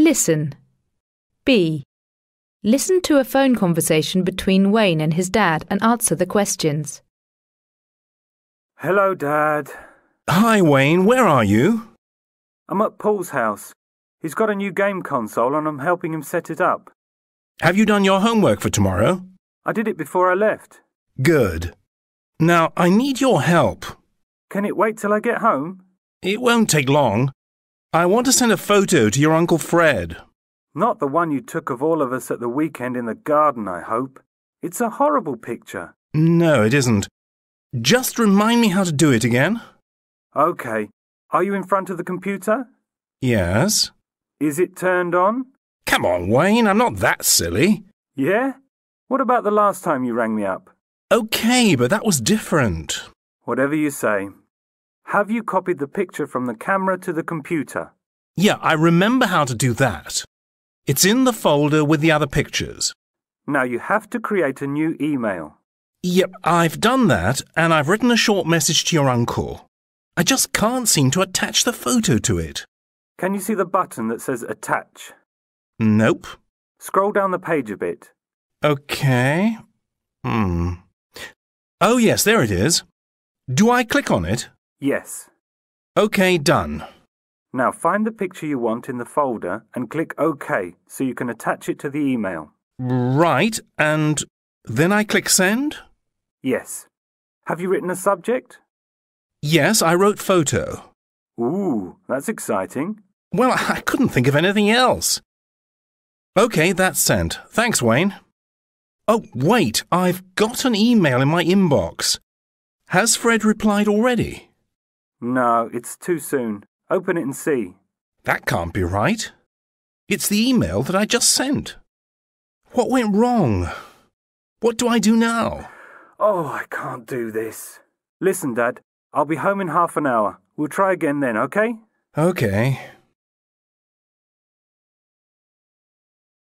Listen. B. Listen to a phone conversation between Wayne and his dad and answer the questions. Hello, Dad. Hi, Wayne. Where are you? I'm at Paul's house. He's got a new game console and I'm helping him set it up. Have you done your homework for tomorrow? I did it before I left. Good. Now, I need your help. Can it wait till I get home? It won't take long. I want to send a photo to your Uncle Fred. Not the one you took of all of us at the weekend in the garden, I hope. It's a horrible picture. No, it isn't. Just remind me how to do it again. OK. Are you in front of the computer? Yes. Is it turned on? Come on, Wayne, I'm not that silly. Yeah? What about the last time you rang me up? OK, but that was different. Whatever you say. Have you copied the picture from the camera to the computer? Yeah, I remember how to do that. It's in the folder with the other pictures. Now you have to create a new email. Yep, I've done that, and I've written a short message to your uncle. I just can't seem to attach the photo to it. Can you see the button that says Attach? Nope. Scroll down the page a bit. Okay. Hmm. Oh, yes, there it is. Do I click on it? Yes. OK, done. Now find the picture you want in the folder and click OK so you can attach it to the email. Right, and then I click send? Yes. Have you written a subject? Yes, I wrote photo. Ooh, that's exciting. Well, I couldn't think of anything else. OK, that's sent. Thanks, Wayne. Oh, wait, I've got an email in my inbox. Has Fred replied already? No, it's too soon. Open it and see. That can't be right. It's the email that I just sent. What went wrong? What do I do now? Oh, I can't do this. Listen, Dad, I'll be home in half an hour. We'll try again then, okay? Okay.